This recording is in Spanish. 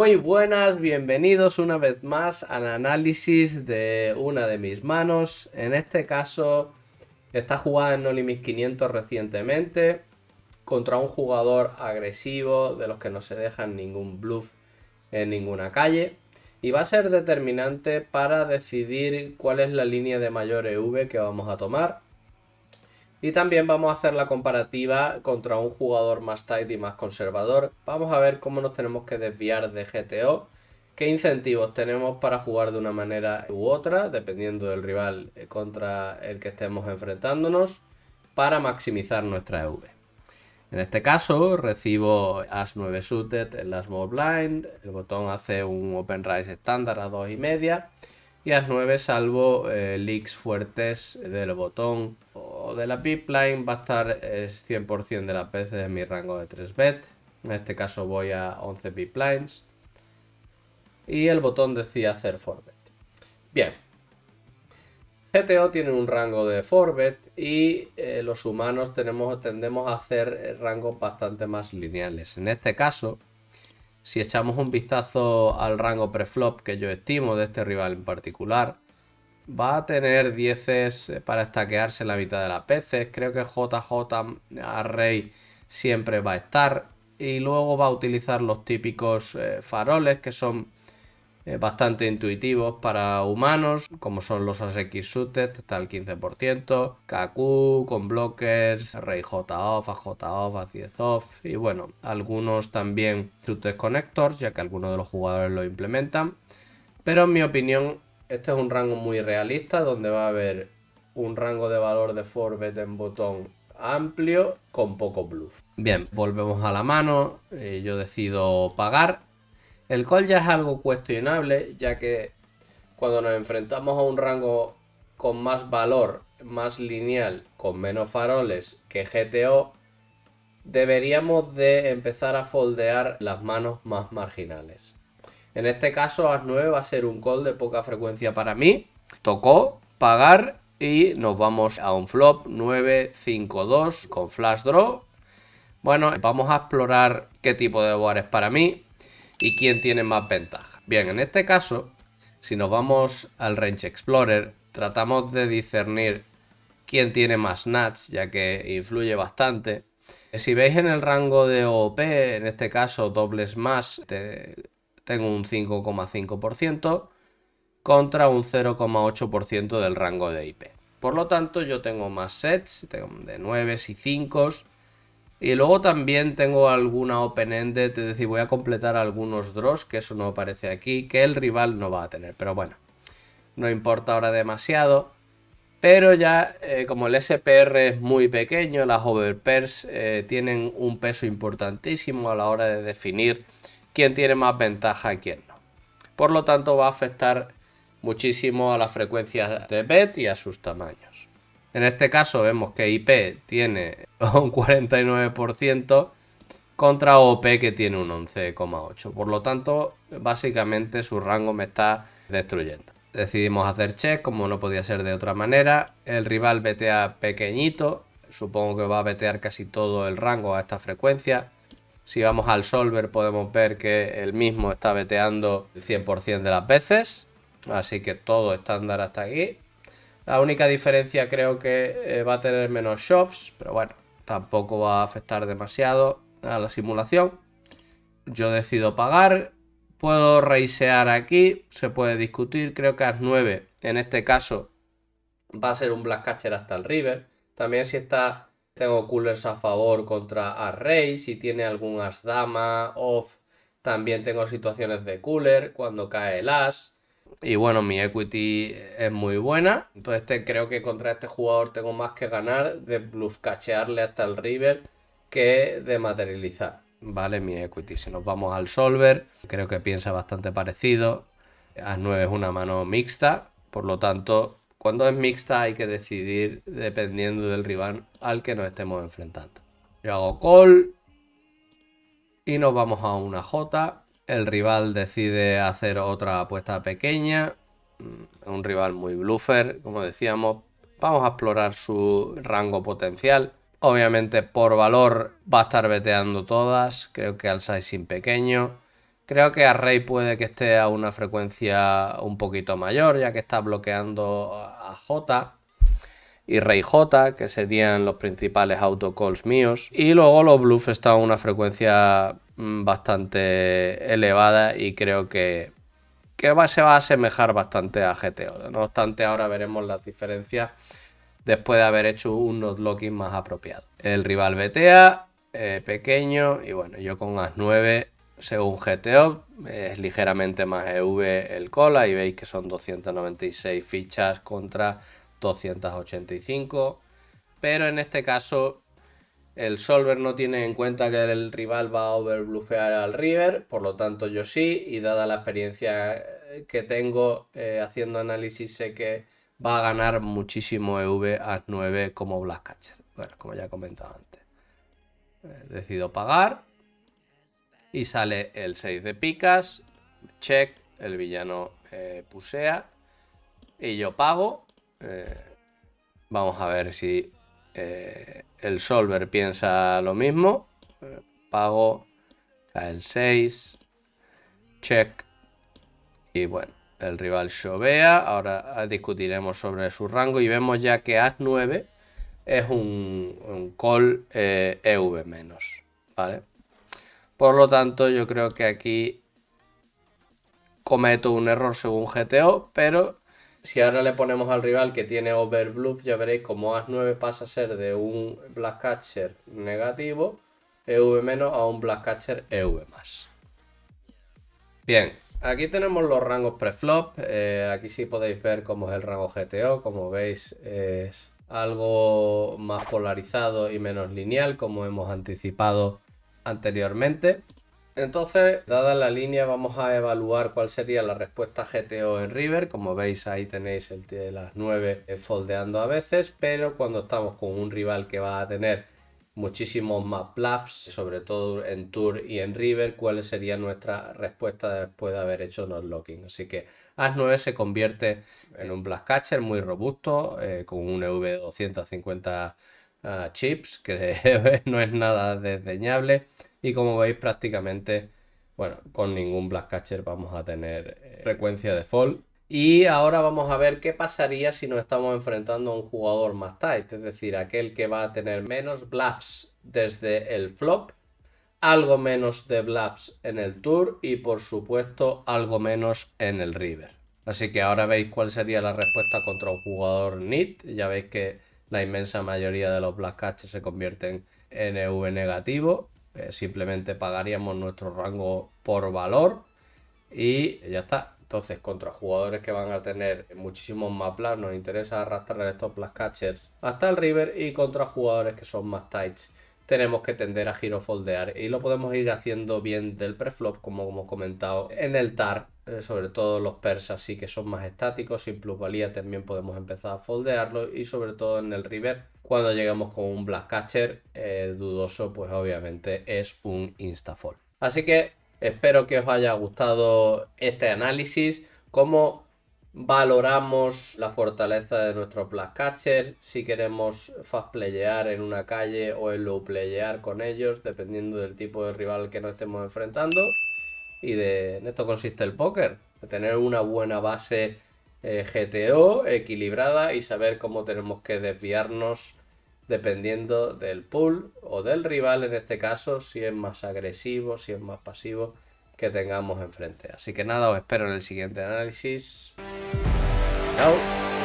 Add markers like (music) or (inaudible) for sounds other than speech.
Muy buenas, bienvenidos una vez más al análisis de una de mis manos. En este caso, está jugada en No 500 recientemente contra un jugador agresivo de los que no se dejan ningún bluff en ninguna calle. Y va a ser determinante para decidir cuál es la línea de mayor EV que vamos a tomar. Y también vamos a hacer la comparativa contra un jugador más tight y más conservador. Vamos a ver cómo nos tenemos que desviar de GTO, qué incentivos tenemos para jugar de una manera u otra, dependiendo del rival contra el que estemos enfrentándonos, para maximizar nuestra EV. En este caso recibo As 9 suited en la Small Blind, el botón hace un Open Rise estándar a 2,5 y las 9 salvo eh, leaks fuertes del botón o de la pipeline va a estar 100% eh, de las veces en mi rango de 3 bet en este caso voy a 11 pipelines y el botón decía hacer forbet bien GTO tiene un rango de forbet y eh, los humanos tenemos, tendemos a hacer rangos bastante más lineales en este caso si echamos un vistazo al rango preflop que yo estimo de este rival en particular, va a tener 10 para estaquearse en la mitad de las peces. Creo que JJ a rey siempre va a estar. Y luego va a utilizar los típicos eh, faroles que son eh, bastante intuitivos para humanos, como son los ASX Suited, está el 15%, KQ con blockers, rey off AJ-OFF, 10 off y bueno, algunos también Suited Connectors, ya que algunos de los jugadores lo implementan. Pero en mi opinión, este es un rango muy realista donde va a haber un rango de valor de forbet en botón amplio con poco bluff. Bien, volvemos a la mano, eh, yo decido pagar el call ya es algo cuestionable, ya que cuando nos enfrentamos a un rango con más valor, más lineal, con menos faroles que GTO, deberíamos de empezar a foldear las manos más marginales. En este caso, As9 va a ser un call de poca frecuencia para mí. Tocó pagar y nos vamos a un flop 952 con flash draw. Bueno, vamos a explorar qué tipo de board es para mí y quién tiene más ventaja. Bien, en este caso, si nos vamos al Range Explorer, tratamos de discernir quién tiene más Nuts, ya que influye bastante. Si veis en el rango de OP, en este caso dobles más, tengo un 5,5% contra un 0,8% del rango de IP. Por lo tanto, yo tengo más sets, tengo de 9 y 5 y luego también tengo alguna open-ended, es decir, voy a completar algunos draws, que eso no aparece aquí, que el rival no va a tener. Pero bueno, no importa ahora demasiado. Pero ya, eh, como el SPR es muy pequeño, las overpairs eh, tienen un peso importantísimo a la hora de definir quién tiene más ventaja y quién no. Por lo tanto, va a afectar muchísimo a las frecuencias de bet y a sus tamaños. En este caso vemos que IP tiene (laughs) un 49% contra OP que tiene un 11,8%. Por lo tanto, básicamente su rango me está destruyendo. Decidimos hacer check, como no podía ser de otra manera. El rival betea pequeñito, supongo que va a vetear casi todo el rango a esta frecuencia. Si vamos al solver podemos ver que el mismo está veteando el 100% de las veces. Así que todo estándar hasta aquí. La única diferencia creo que eh, va a tener menos shoves, pero bueno, tampoco va a afectar demasiado a la simulación. Yo decido pagar, puedo raisear aquí, se puede discutir, creo que as 9 en este caso va a ser un Black Catcher hasta el River. También si está, tengo coolers a favor contra as Rey, si tiene algunas as Dama, Off, también tengo situaciones de cooler cuando cae el as. Y bueno, mi equity es muy buena. Entonces este, creo que contra este jugador tengo más que ganar de bluff cachearle hasta el river que de materializar. Vale, mi equity. Si nos vamos al solver, creo que piensa bastante parecido. a 9 es una mano mixta. Por lo tanto, cuando es mixta hay que decidir dependiendo del rival al que nos estemos enfrentando. Yo hago call. Y nos vamos a una J. El rival decide hacer otra apuesta pequeña. Mm, un rival muy bluffer, como decíamos. Vamos a explorar su rango potencial. Obviamente por valor va a estar veteando todas. Creo que al sin pequeño. Creo que a Rey puede que esté a una frecuencia un poquito mayor, ya que está bloqueando a J y Rey J, que serían los principales autocalls míos. Y luego los bluffs están a una frecuencia mm, bastante elevada y creo que, que va, se va a asemejar bastante a GTO. No obstante, ahora veremos las diferencias después de haber hecho un not locking más apropiado. El rival BTA, eh, pequeño, y bueno, yo con AS9 según GTO, es ligeramente más EV el cola y veis que son 296 fichas contra 285. Pero en este caso el solver no tiene en cuenta que el rival va a overbluffear al river, por lo tanto yo sí, y dada la experiencia eh, que tengo eh, haciendo análisis sé que va a ganar muchísimo EV a 9 como Black Catcher. Bueno, como ya he comentado antes. Eh, decido pagar y sale el 6 de picas, check, el villano pusea y yo pago eh, vamos a ver si eh, el solver piensa lo mismo. Eh, pago, el 6, check. Y bueno, el rival Shovea. Ahora discutiremos sobre su rango y vemos ya que As9 es un, un call EV-, e ¿vale? Por lo tanto, yo creo que aquí cometo un error según GTO, pero si ahora le ponemos al rival que tiene Overbluff, ya veréis como As9 pasa a ser de un black catcher negativo, EV a un black catcher EV Bien, aquí tenemos los rangos preflop. flop eh, aquí sí podéis ver cómo es el rango GTO. Como veis, es algo más polarizado y menos lineal, como hemos anticipado anteriormente. Entonces, dada la línea, vamos a evaluar cuál sería la respuesta GTO en River. Como veis, ahí tenéis el de las 9 eh, foldeando a veces, pero cuando estamos con un rival que va a tener muchísimos más bluffs, sobre todo en Tour y en River, cuál sería nuestra respuesta después de haber hecho no locking. Así que As9 se convierte en un black Catcher muy robusto, eh, con un EV250 ah, chips, que (laughs) no es nada desdeñable y como veis, prácticamente, bueno, con ningún Black Catcher vamos a tener eh, frecuencia de fall. Y ahora vamos a ver qué pasaría si nos estamos enfrentando a un jugador más tight, es decir, aquel que va a tener menos bluffs desde el flop, algo menos de bluffs en el tour y por supuesto algo menos en el river. Así que ahora veis cuál sería la respuesta contra un jugador NIT. Ya veis que la inmensa mayoría de los black catchers se convierten en EV negativo simplemente pagaríamos nuestro rango por valor y ya está. Entonces, contra jugadores que van a tener muchísimos más nos interesa arrastrar estos plus catchers hasta el river y contra jugadores que son más tights tenemos que tender a girofoldear y lo podemos ir haciendo bien del preflop como hemos comentado en el TAR eh, sobre todo los persas sí que son más estáticos sin plusvalía también podemos empezar a foldearlo y sobre todo en el river cuando lleguemos con un Black Catcher eh, dudoso, pues obviamente es un Instafall. Así que espero que os haya gustado este análisis. Cómo valoramos la fortaleza de nuestro Black Catcher, si queremos fast playear en una calle o en low playear con ellos, dependiendo del tipo de rival que nos estemos enfrentando. Y de, en esto consiste el póker, de tener una buena base eh, GTO equilibrada y saber cómo tenemos que desviarnos dependiendo del pool o del rival, en este caso, si es más agresivo, si es más pasivo que tengamos enfrente. Así que nada, os espero en el siguiente análisis. Chao.